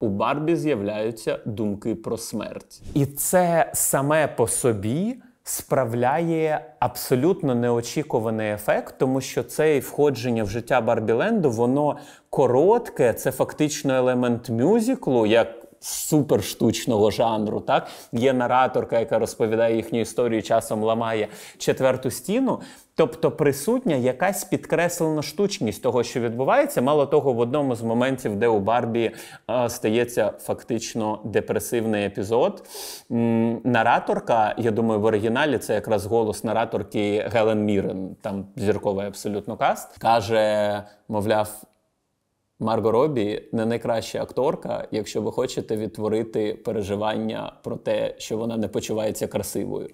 У Барбі з'являються думки про смерть. І це саме по собі справляє абсолютно неочікуваний ефект, тому що це входження в життя Барбіленду, воно коротке, це фактично елемент мюзіклу. як суперштучного жанру. Так Є нараторка, яка розповідає їхню історію, часом ламає четверту стіну. Тобто присутня якась підкреслена штучність того, що відбувається. Мало того, в одному з моментів, де у Барбі а, е, стається фактично депресивний епізод. М, нараторка, я думаю, в оригіналі це якраз голос нараторки Гелен Мірен, там зірковий абсолютно каст, каже, мовляв, Марго Робі не найкраща акторка, якщо ви хочете відтворити переживання про те, що вона не почувається красивою.